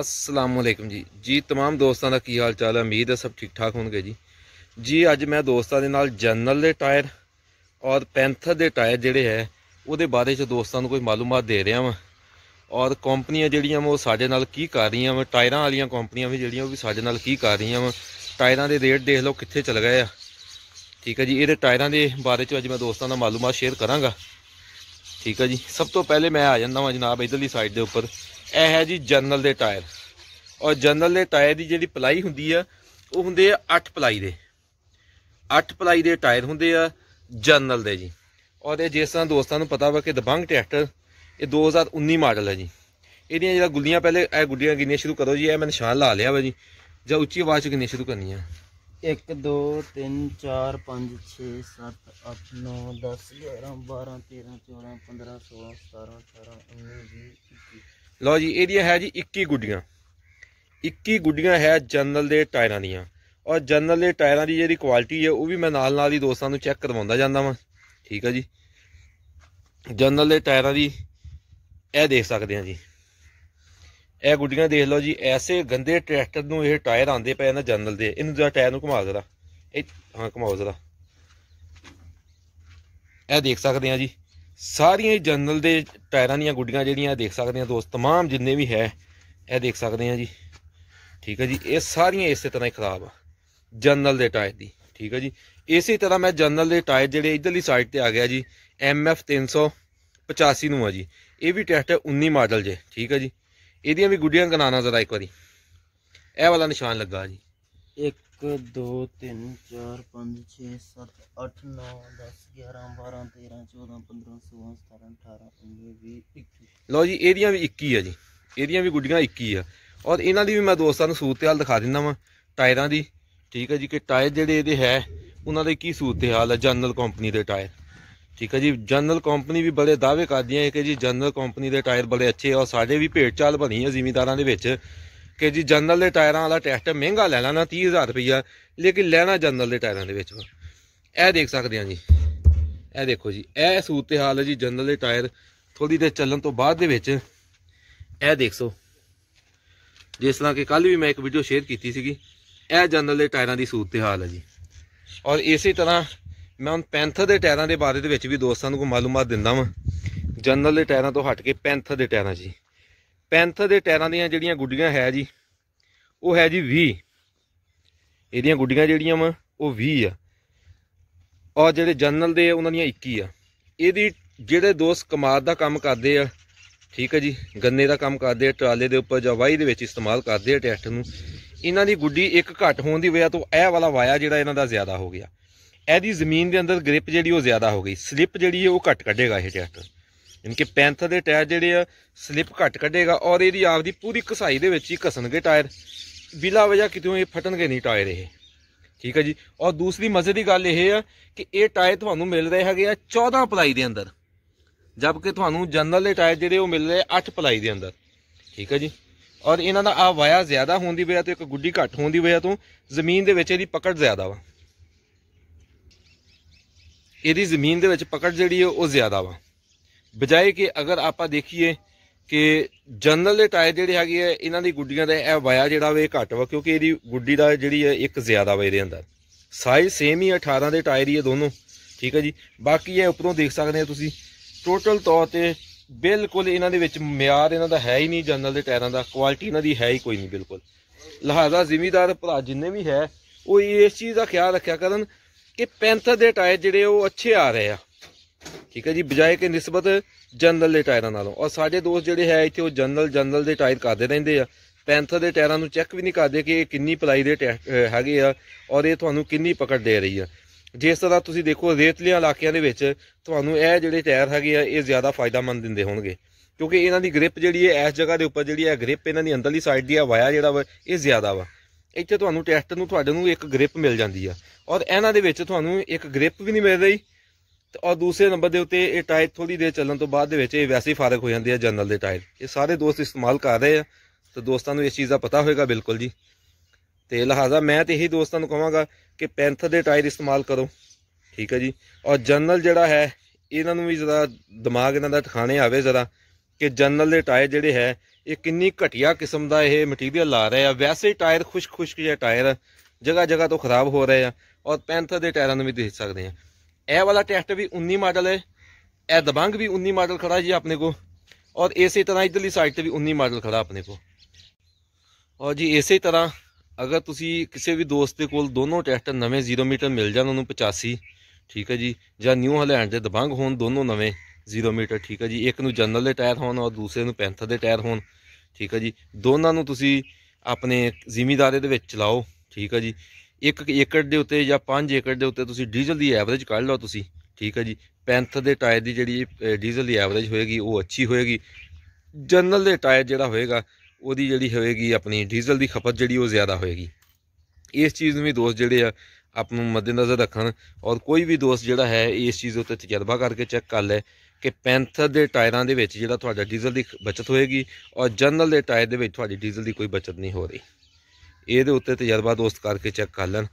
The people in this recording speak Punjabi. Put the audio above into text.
ਅਸਲਾਮ ਅਲੈਕਮ ਜੀ ਜੀ तमाम ਦੋਸਤਾਂ ਦਾ ਕੀ ਹਾਲ ਚਾਲ ਹੈ ਉਮੀਦ ਹੈ ਸਭ ਠੀਕ ਠਾਕ ਹੋਣਗੇ ਜੀ ਜੀ ਅੱਜ ਮੈਂ ਦੋਸਤਾਂ ਦੇ ਨਾਲ ਜਨਰਲ ਦੇ ਟਾਇਰ ਔਰ ਪੈਂਥਰ ਦੇ ਟਾਇਰ ਜਿਹੜੇ ਹੈ ਉਹਦੇ ਬਾਰੇ ਚ ਦੋਸਤਾਂ ਨੂੰ ਕੋਈ ਮਾਲੂਮਾਤ ਦੇ ਰਿਹਾ ਵਾਂ ਔਰ ਕੰਪਨੀਆਂ ਜਿਹੜੀਆਂ ਉਹ ਸਾਡੇ ਨਾਲ ਕੀ ਕਰ ਰਹੀਆਂ ਵਾਂ ਟਾਇਰਾਂ ਵਾਲੀਆਂ ਕੰਪਨੀਆਂ ਵੀ ਜਿਹੜੀਆਂ ਉਹ ਵੀ ਸਾਡੇ ਨਾਲ ਕੀ ਕਰ ਰਹੀਆਂ ਵਾਂ ਟਾਇਰਾਂ ਦੇ ਰੇਟ ਦੇਖ ਲਓ ਕਿੱਥੇ ਚੱਲ ਗਏ ਆ ਠੀਕ ਹੈ ਜੀ ਇਹਦੇ ਟਾਇਰਾਂ ਦੇ ਬਾਰੇ ਚ ਅੱਜ ਮੈਂ ਦੋਸਤਾਂ ਨਾਲ ਮਾਲੂਮਾਤ ਸ਼ੇਅਰ ਕਰਾਂਗਾ ਠੀਕ ਹੈ ਜੀ ਸਭ ਤੋਂ ਪਹਿਲੇ ਮੈਂ ਆ ਜਾਂਦਾ ਵਾਂ ਜਨਾਬ ਇਧਰਲੀ ਸਾਈਡ ਦੇ ਉੱਪਰ ਇਹ ਹੈ ਜੀ ਜਨਰਲ ਦੇ ਟਾਇਰ ਔਰ ਜਨਰਲ ਦੇ ਟਾਇਰ ਦੀ ਜਿਹੜੀ ਪਲਾਈ ਹੁੰਦੀ ਆ ਉਹ ਹੁੰਦੇ ਆ 8 ਪਲਾਈ ਦੇ 8 ਪਲਾਈ ਦੇ ਟਾਇਰ ਹੁੰਦੇ ਆ ਜਨਰਲ ਦੇ ਜੀ ਔਰ ਇਹ ਜਿਸ ਤਰ੍ਹਾਂ ਦੋਸਤਾਂ ਨੂੰ ਪਤਾ ਵਾ ਕਿ ਦਬੰਗ ਟਰੈਕਟਰ ਇਹ 2019 ਮਾਡਲ ਹੈ ਜੀ ਇਹਦੀਆਂ ਜਿਹੜਾ ਗੁੱਲੀਆਂ ਪਹਿਲੇ ਇਹ ਗੁੱਡੀਆਂ ਗਿਣੀਆਂ ਸ਼ੁਰੂ ਕਰੋ ਜੀ ਇਹ ਮੈਂ ਨਿਸ਼ਾਨ ਲਾ ਲਿਆ ਵਾ ਜੀ ਜਾਂ ਉੱਚੀ ਆਵਾਜ਼ ਚ ਗਿਣਨੀਆਂ ਸ਼ੁਰੂ ਕਰਨੀਆਂ 1 2 3 4 5 6 7 8 9 10 11 12 13 14 15 16 17 18 19 20 21 ਲਓ ਜੀ ਇਹਦੀਆਂ ਹੈ ਜੀ 21 ਗੁੱਡੀਆਂ 21 ਗੁੱਡੀਆਂ ਹੈ ਜਨਰਲ ਦੇ ਟਾਇਰਾਂ ਦੀਆਂ ਔਰ ਜਨਰਲ ਦੇ ਟਾਇਰਾਂ ਦੀ ਜਿਹੜੀ ਕੁਆਲਿਟੀ ਹੈ ਉਹ ਵੀ ਮੈਂ ਨਾਲ ਨਾਲ ਹੀ ਦੋਸਤਾਂ ਨੂੰ ਚੈੱਕ ਕਰਵਾਉਂਦਾ ਜਾਂਦਾ ਵਾਂ ਠੀਕ ਹੈ ਜੀ ਜਨਰਲ ਦੇ ਟਾਇਰਾਂ ਦੀ ਇਹ ਦੇਖ ਸਕਦੇ ਆ ਜੀ ਇਹ ਗੁੱਡੀਆਂ ਦੇਖ ਲਓ ਜੀ ਐਸੇ ਗੰਦੇ ਟਰੈਕਟਰ ਨੂੰ ਇਹ ਟਾਇਰ ਆਂਦੇ ਪਏ ਨਾ ਜਨਰਲ ਦੇ ਇਹਨੂੰ ਜਰਾ ਟਾਇਰ ਨੂੰ ਘੁਮਾ ਜ਼ਰਾ ਇਹ ਹਾਂ ਘੁਮਾਓ ਜ਼ਰਾ ਇਹ ਦੇਖ ਸਕਦੇ ਆ ਜੀ ਸਾਰੀਆਂ ਜਨਰਲ ਦੇ ਟਾਇਰਾਂ ਦੀਆਂ ਗੁੱਡੀਆਂ ਜਿਹੜੀਆਂ ਦੇਖ ਸਕਦੇ ਆ ਦੋਸਤ तमाम ਜਿੰਨੇ ਵੀ ਹੈ ਇਹ ਦੇਖ ਸਕਦੇ ਆ ਜੀ ਠੀਕ ਹੈ ਜੀ ਇਹ ਸਾਰੀਆਂ ਇਸੇ ਤਰ੍ਹਾਂ ਹੀ ਖਰਾਬ ਆ ਜਨਰਲ ਦੇ ਟਾਇਰ ਦੀ ਠੀਕ ਹੈ ਜੀ ਇਸੇ ਤਰ੍ਹਾਂ ਮੈਂ ਜਨਰਲ ਦੇ ਟਾਇਰ ਜਿਹੜੇ ਇਧਰਲੀ ਸਾਈਡ ਤੇ ਆ ਗਿਆ ਜੀ MF 385 ਨੂੰ ਆ ਜੀ ਇਹ ਵੀ ਟੈਸਟ ਹੈ 19 ਮਾਡਲ ਜੇ ਠੀਕ ਹੈ ਜੀ ਇਹਦੀਆਂ ਵੀ ਗੁੱਡੀਆਂ ਕਨਾਣਾ ਜ਼ਰਾ ਇੱਕ ਵਾਰੀ ਇਹ ਵਾਲਾ ਨਿਸ਼ਾਨ ਲੱਗਾ ਜੀ ਇੱਕ ਦੋ ਤਿੰਨ ਚਾਰ ਪੰਜ ਛੇ ਸੱਤ ਅੱਠ ਨੌ ਦਸ ਗਿਆਰਾਂ ਬਾਰਾਂ ਤੇਰਾਂ ਚੌਦਾਂ ਪੰਦਰਾਂ ਸੋਲਾਂ ਸਤਾਰਾਂ ਅਠਾਰਾਂ ਉੱਨੀ ਵੀਹ ਇੱਕੀ ਲਓ ਜੀ ਇਹਦੀਆਂ ਵੀ 21 ਆ ਜੀ ਇਹਦੀਆਂ ਵੀ ਗੁੱਡੀਆਂ 21 ਆ ਔਰ ਇਹਨਾਂ ਦੀ ਵੀ ਮੈਂ ਦੋਸਤਾਂ ਨੂੰ ਸੂਰਤ ਹਾਲ ਦਿਖਾ ਦਿੰਦਾ ਵਾਂ ਟਾਇਰਾਂ ਦੀ ਠੀਕ ਹੈ ਜੀ ਕਿ ਟਾਇਰ ਜਿਹੜੇ ਇਹਦੇ ਹੈ ਉਹਨਾਂ ਦੇ ਕੀ ਸੂਰਤ ਹਾਲ ਆ ਜਨਰਲ ਕੰਪਨੀ ਦੇ ਟਾਇਰ ਠੀਕ ਹੈ ਜੀ ਜਨਰਲ ਕੰਪਨੀ ਵੀ ਬੜੇ ਦਾਅਵੇ ਕਰਦੀ ਹੈ ਕਿ ਜੀ ਜਨਰਲ ਕੰਪਨੀ ਦੇ ਟਾਇਰ ਬੜੇ ਅੱਛੇ ਆ ਔਰ ਸਾਡੇ ਵੀ ਭੇਟ ਚਾਲ ਬਣੀ ਹੈ ਜ਼ਿਮੀਂਦਾਰਾਂ ਦੇ ਵਿੱਚ ਕਿ ਜੀ ਜਨਰਲ ਦੇ ਟਾਇਰਾਂ ਵਾਲਾ ਟੈਸਟ ਮਹਿੰਗਾ ਲੈ ਲੈਣਾ 30000 ਰੁਪਇਆ ਲੇਕਿਨ ਲੈਣਾ ਜਨਰਲ ਦੇ ਟਾਇਰਾਂ ਦੇ ਵਿੱਚ ਇਹ ਦੇਖ ਸਕਦੇ ਆ ਜੀ ਇਹ ਦੇਖੋ ਜੀ ਇਹ ਸੂਤ ਤੇ ਹਾਲ ਹੈ ਜੀ ਜਨਰਲ ਦੇ ਟਾਇਰ ਥੋੜੀ ਦੇ ਚੱਲਣ ਤੋਂ ਬਾਅਦ ਦੇ ਵਿੱਚ ਇਹ ਦੇਖੋ ਜਿਸ ਤਰ੍ਹਾਂ ਕਿ ਕੱਲ ਵੀ ਮੈਂ ਇੱਕ ਵੀਡੀਓ ਸ਼ੇਅਰ ਕੀਤੀ ਸੀਗੀ ਇਹ ਜਨਰਲ ਦੇ ਟਾਇਰਾਂ ਦੀ ਸੂਤ ਤੇ ਹਾਲ ਹੈ ਜੀ ਔਰ ਇਸੇ ਤਰ੍ਹਾਂ ਮੈਂ ਹੁਣ ਪੈਂਥਰ ਦੇ ਟਾਇਰਾਂ ਦੇ ਬਾਰੇ ਦੇ ਵਿੱਚ ਵੀ ਦੋਸਤਾਂ ਨੂੰ ਕੋ ਮਾਲੂਮਾਤ ਦਿੰਦਾ ਵਾਂ ਜਨਰਲ ਦੇ ਟਾਇਰਾਂ ਤੋਂ ਹਟ ਕੇ ਪੈਂਥਰ ਦੇ ਟਾਇਰਾਂ ਜੀ ਪੈਂਥ ਦੇ ਟਾਇਰਾਂ ਦੀਆਂ ਜਿਹੜੀਆਂ ਗੁੱਡੀਆਂ ਹੈ ਜੀ ਉਹ ਹੈ ਜੀ 20 ਇਹਦੀਆਂ ਗੁੱਡੀਆਂ ਜਿਹੜੀਆਂ ਵਾ ਉਹ 20 ਆ ਔਰ ਜਿਹੜੇ ਜਨਰਲ ਦੇ ਉਹਨਾਂ ਦੀਆਂ 21 ਆ ਇਹਦੀ ਜਿਹੜੇ ਦੋਸਤ ਕਮਾਦ ਦਾ ਕੰਮ ਕਰਦੇ ਆ ਠੀਕ ਹੈ ਜੀ ਗੰਨੇ ਦਾ ਕੰਮ ਕਰਦੇ ਆ ਟਰਾਲੇ ਦੇ ਉੱਪਰ ਜਾਂ ਵਾਈ ਦੇ ਵਿੱਚ ਇਸਤੇਮਾਲ ਕਰਦੇ ਆ ਟੈਸਟ ਨੂੰ ਇਹਨਾਂ ਦੀ ਗੁੱਡੀ ਇੱਕ ਘੱਟ ਹੋਣ ਦੀ ਵਜ੍ਹਾ ਤੋਂ ਇਹ ਵਾਲਾ ਵਾਇਆ ਜਿਹੜਾ ਇਹਨਾਂ ਦਾ ਜ਼ਿਆਦਾ ਹੋ ਗਿਆ ਇਹਦੀ ਜ਼ਮੀਨ ਦੇ ਅੰਦਰ ਗ੍ਰਿਪ ਜਿਹੜੀ ਉਹ ਜ਼ਿਆਦਾ ਹੋ ਗਈ ਸਲਿੱਪ ਜਿਹੜੀ ਉਹ ਘੱਟ ਕੱਢੇਗਾ ਇਹ ਟੈਕਟ ਯਾਨੀ ਕਿ ਪੈਂਥਰ ਦੇ ਟਾਇਰ ਜਿਹੜੇ ਆ ਸਲਿਪ ਘੱਟ ਕੱਢੇਗਾ ਔਰ ਇਹਦੀ ਆਪਦੀ ਪੂਰੀ ਕਸਾਈ ਦੇ ਵਿੱਚ ਹੀ ਘਸਣਗੇ ਟਾਇਰ ਬਿਲਾ ਵਜ੍ਹਾ ਕਿਤੇ ਇਹ ਫਟਣਗੇ ਨਹੀਂ ਟਾਇਰ ਇਹ ਠੀਕ ਹੈ ਜੀ ਔਰ ਦੂਸਰੀ ਮਜ਼ੇ ਦੀ ਗੱਲ ਇਹ ਆ ਕਿ ਇਹ ਟਾਇਰ ਤੁਹਾਨੂੰ ਮਿਲ ਰਹੇ ਹੈਗੇ ਆ 14 ਪਲਾਈ ਦੇ ਅੰਦਰ ਜਦਕਿ ਤੁਹਾਨੂੰ ਜਨਰਲ ਦੇ ਟਾਇਰ ਜਿਹੜੇ ਉਹ ਮਿਲ ਰਹੇ 8 ਪਲਾਈ ਦੇ ਅੰਦਰ ਠੀਕ ਹੈ ਜੀ ਔਰ ਇਹਨਾਂ ਦਾ ਆ ਵਾਇਆ ਜ਼ਿਆਦਾ ਹੋਣ ਦੀ ਵਜ੍ਹਾ ਤੋਂ ਇੱਕ ਗੁੱਡੀ ਘੱਟ ਹੋਣ ਦੀ ਵਜ੍ਹਾ ਤੋਂ ਜ਼ਮੀਨ ਦੇ ਵਿੱਚ ਇਹਦੀ ਪਕੜ ਜ਼ਿਆਦਾ ਵਾ ਇਹਦੀ ਜ਼ਮੀਨ ਦੇ ਵਿੱਚ ਪਕੜ ਜਿਹੜੀ ਉਹ ਜ਼ਿਆਦਾ ਵਾ ਬਜਾਏ ਕਿ ਅਗਰ ਆਪਾਂ ਦੇਖੀਏ ਕਿ ਜਨਰਲ ਦੇ ਟਾਇਰ ਜਿਹੜੇ ਹੈਗੇ ਆ ਇਹਨਾਂ ਦੀ ਗੁੱਡੀਆਂ ਦਾ ਇਹ ਵਾਇਆ ਜਿਹੜਾ ਵੇ ਘੱਟ ਵਾ ਕਿਉਂਕਿ ਇਹਦੀ ਗੁੱਡੀ ਦਾ ਜਿਹੜੀ ਹੈ ਇੱਕ ਜ਼ਿਆਦਾ ਵਾ ਦੇ ਅੰਦਰ ਸਾਈਜ਼ ਸੇਮ ਹੀ 18 ਦੇ ਟਾਇਰ ਹੀ ਹੈ ਦੋਨੋਂ ਠੀਕ ਹੈ ਜੀ ਬਾਕੀ ਇਹ ਉੱਪਰੋਂ ਦੇਖ ਸਕਦੇ ਆ ਤੁਸੀਂ ਟੋਟਲ ਤੌਰ ਤੇ ਬਿਲਕੁਲ ਇਹਨਾਂ ਦੇ ਵਿੱਚ ਮਿਆਰ ਇਹਨਾਂ ਦਾ ਹੈ ਹੀ ਨਹੀਂ ਜਨਰਲ ਦੇ ਟਾਇਰਾਂ ਦਾ ਕੁਆਲਿਟੀ ਇਹਨਾਂ ਦੀ ਹੈ ਹੀ ਕੋਈ ਨਹੀਂ ਬਿਲਕੁਲ ਲਹਾਜ਼ਾ ਜ਼ਿਮੀਦਾਰ ਭਰਾ ਜਿੰਨੇ ਵੀ ਹੈ ਉਹ ਇਸ ਚੀਜ਼ ਦਾ ਖਿਆਲ ਰੱਖਿਆ ਕਰਨ ਕਿ ਪੈਂਥਰ ਦੇ ਟਾਇਰ ਜਿਹੜੇ ਉਹ ਅੱਛੇ ਆ ਰਹੇ ਆ ਠੀਕ ਹੈ ਜੀ ਬਜਾਏ ਕਿ ਨਿਸਬਤ ਜਨਰਲ ਦੇ ਟਾਇਰਾਂ ਨਾਲੋਂ ਔਰ ਸਾਡੇ ਦੋਸਤ ਜਿਹੜੇ ਹੈ ਇੱਥੇ ਉਹ ਜਨਰਲ ਜਨਰਲ ਦੇ ਟਾਇਰ ਕਰਦੇ ਰਹਿੰਦੇ ਆ ਪੈਂਥਰ ਦੇ ਟਾਇਰਾਂ ਨੂੰ ਚੈੱਕ ਵੀ ਨਹੀਂ ਕਰਦੇ ਕਿ ਇਹ ਕਿੰਨੀ ਪਲਾਈ ਦੇ ਹੈਗੇ ਆ ਔਰ ਇਹ ਤੁਹਾਨੂੰ ਕਿੰਨੀ ਪਕੜ ਦੇ ਰਹੀ ਆ ਜਿਸ ਤਰ੍ਹਾਂ ਤੁਸੀਂ ਦੇਖੋ ਰੇਤਲੀਆਂ ਇਲਾਕਿਆਂ ਦੇ ਵਿੱਚ ਤੁਹਾਨੂੰ ਇਹ ਜਿਹੜੇ ਟਾਇਰ ਹੈਗੇ ਆ ਇਹ ਜ਼ਿਆਦਾ ਫਾਇਦਾਮੰਦ ਦਿੰਦੇ ਹੋਣਗੇ ਕਿਉਂਕਿ ਇਹਨਾਂ ਦੀ ਗ੍ਰਿਪ ਜਿਹੜੀ ਹੈ ਇਸ ਜਗ੍ਹਾ ਦੇ ਉੱਪਰ ਜਿਹੜੀ ਹੈ ਗ੍ਰਿਪ ਇਹਨਾਂ ਦੀ ਅੰਦਰਲੀ ਸਾਈਡ ਦੀ ਆ ਵਾਇਆ ਜਿਹੜਾ ਵਾ ਇਹ ਜ਼ਿਆਦਾ ਵਾ ਇੱਥੇ ਤੁਹਾਨੂੰ ਟੈਸਟ ਨੂੰ ਤੁਹਾਡੇ ਨੂੰ ਇੱਕ ਗ੍ਰਿਪ ਮਿਲ ਜਾਂਦੀ ਆ ਔਰ ਇਹਨਾਂ ਦੇ ਵਿੱਚ ਤੁਹਾਨੂੰ ਇੱਕ ਗ੍ਰਿਪ ਵੀ ਨਹੀਂ ਮਿਲ ਰਹੀ ਤੇ ਔਰ ਦੂਸਰੇ ਨੰਬਰ ਦੇ ਉੱਤੇ ਇਹ ਟਾਇਰ ਥੋੜੀ ਦੇਰ ਚੱਲਣ ਤੋਂ ਬਾਅਦ ਦੇ ਵਿੱਚ ਇਹ ਵੈਸੇ ਹੀ ਫਾਰਕ ਹੋ ਜਾਂਦੇ ਆ ਜਨਰਲ ਦੇ ਟਾਇਰ ਇਹ ਸਾਰੇ ਦੋਸਤ ਇਸਤੇਮਾਲ ਕਰ ਰਹੇ ਆ ਤੇ ਦੋਸਤਾਂ ਨੂੰ ਇਸ ਚੀਜ਼ ਦਾ ਪਤਾ ਹੋਏਗਾ ਬਿਲਕੁਲ ਜੀ ਤੇ ਲਹਾਜ਼ਾ ਮੈਂ ਤੇ ਇਹੀ ਦੋਸਤਾਂ ਨੂੰ ਕਹਾਂਗਾ ਕਿ ਪੈਂਥਰ ਦੇ ਟਾਇਰ ਇਸਤੇਮਾਲ ਕਰੋ ਠੀਕ ਹੈ ਜੀ ਔਰ ਜਨਰਲ ਜਿਹੜਾ ਹੈ ਇਹਨਾਂ ਨੂੰ ਵੀ ਜ਼ਰਾ ਦਿਮਾਗ ਇਹਨਾਂ ਦਾ ਟਖਾਣੇ ਆਵੇ ਜ਼ਰਾ ਕਿ ਜਨਰਲ ਦੇ ਟਾਇਰ ਜਿਹੜੇ ਹੈ ਇਹ ਕਿੰਨੀ ਘਟੀਆ ਕਿਸਮ ਦਾ ਇਹ ਮਟੀਰੀਅਲ ਲਾ ਰਹੇ ਆ ਵੈਸੇ ਟਾਇਰ ਖੁਸ਼ਕ-ਖੁਸ਼ਕ ਜਿਹਾ ਟਾਇਰ ਜਗਾ ਜਗਾ ਤੋਂ ਖਰਾਬ ਹੋ ਰਹੇ ਆ ਔਰ ਪੈਂਥਰ ਦੇ ਟਾਇਰਾਂ ਨੂੰ ਵੀ ਦੇਖ ਸਕਦੇ ਆ ਇਹ ਵਾਲਾ ਟੈਸਟ ਵੀ 19 ਮਾਡਲ ਹੈ ਇਹ ਦਬੰਗ ਵੀ 19 ਮਾਡਲ ਖੜਾ ਜੀ ਆਪਣੇ ਕੋ ਔਰ ਇਸੇ ਤਰ੍ਹਾਂ ਇਧਰਲੀ ਸਾਈਡ ਤੇ ਵੀ 19 ਮਾਡਲ ਖੜਾ ਆਪਣੇ ਕੋ ਔਰ ਜੀ ਇਸੇ ਤਰ੍ਹਾਂ ਅਗਰ ਤੁਸੀਂ ਕਿਸੇ ਵੀ ਦੋਸਤ ਦੇ ਕੋਲ ਦੋਨੋਂ ਟੈਸਟ ਨਵੇਂ 0 ਮੀਟਰ ਮਿਲ ਜਾਣ ਉਹਨੂੰ 85 ਠੀਕ ਹੈ ਜੀ ਜਾਂ ਨਿਊ ਹਲੈਂਡ ਦੇ ਦਬੰਗ ਹੋਣ ਦੋਨੋਂ ਨਵੇਂ 0 ਮੀਟਰ ਠੀਕ ਹੈ ਜੀ ਇੱਕ ਨੂੰ ਜਨਰਲ ਦੇ ਟਾਇਰ ਹੋਣ ਔਰ ਦੂਸਰੇ ਨੂੰ ਪੈਂਥਰ ਦੇ ਟਾਇਰ ਹੋਣ ਠੀਕ ਹੈ ਜੀ ਦੋਨਾਂ ਨੂੰ ਤੁਸੀਂ ਆਪਣੇ ਜ਼ਿਮੀਦਾਰੇ ਦੇ ਵਿੱਚ ਚਲਾਓ ਠੀਕ ਹੈ ਜੀ ਇੱਕ ਏਕੜ ਦੇ ਉੱਤੇ ਜਾਂ 5 ਏਕੜ ਦੇ ਉੱਤੇ ਤੁਸੀਂ ਡੀਜ਼ਲ ਦੀ ਐਵਰੇਜ ਕੱਢ ਲਓ ਤੁਸੀਂ ਠੀਕ ਹੈ ਜੀ ਪੈਂਥ ਦੇ ਟਾਇਰ ਦੀ ਜਿਹੜੀ ਡੀਜ਼ਲ ਦੀ ਐਵਰੇਜ ਹੋਏਗੀ ਉਹ ਅੱਛੀ ਹੋਏਗੀ ਜਨਰਲ ਦੇ ਟਾਇਰ ਜਿਹੜਾ ਹੋਏਗਾ ਉਹਦੀ ਜਿਹੜੀ ਹੋਏਗੀ ਆਪਣੀ ਡੀਜ਼ਲ ਦੀ ਖਪਤ ਜਿਹੜੀ ਉਹ ਜ਼ਿਆਦਾ ਹੋਏਗੀ ਇਸ ਚੀਜ਼ ਨੂੰ ਵੀ ਦੋਸਤ ਜਿਹੜੇ ਆ ਆਪ ਨੂੰ ਮੱਦੇਨਜ਼ਰ ਰੱਖਣ ਔਰ ਕੋਈ ਵੀ ਦੋਸਤ ਜਿਹੜਾ ਹੈ ਇਸ ਚੀਜ਼ ਉੱਤੇ ਤਜਰਬਾ ਕਰਕੇ ਚੈੱਕ ਕਰ ਲੈ ਕਿ ਪੈਂਥਰ ਦੇ ਟਾਇਰਾਂ ਦੇ ਵਿੱਚ ਜਿਹੜਾ ਤੁਹਾਡਾ ਡੀਜ਼ਲ ਦੀ ਬਚਤ ਹੋਏਗੀ ਔਰ ਜਨਰਲ ਦੇ ਟਾਇਰ ਦੇ ਵਿੱਚ ਤੁਹਾਡੀ ਡੀਜ਼ਲ ਦੀ ਕੋਈ ਬਚਤ ਨਹੀਂ ਹੋ ਰਹੀ ਇਹਦੇ ਉੱਤੇ ਤਜਰਬਾ ਦੋਸਤ ਕਰਕੇ ਚੈੱਕ ਕਰ ਲੈਣ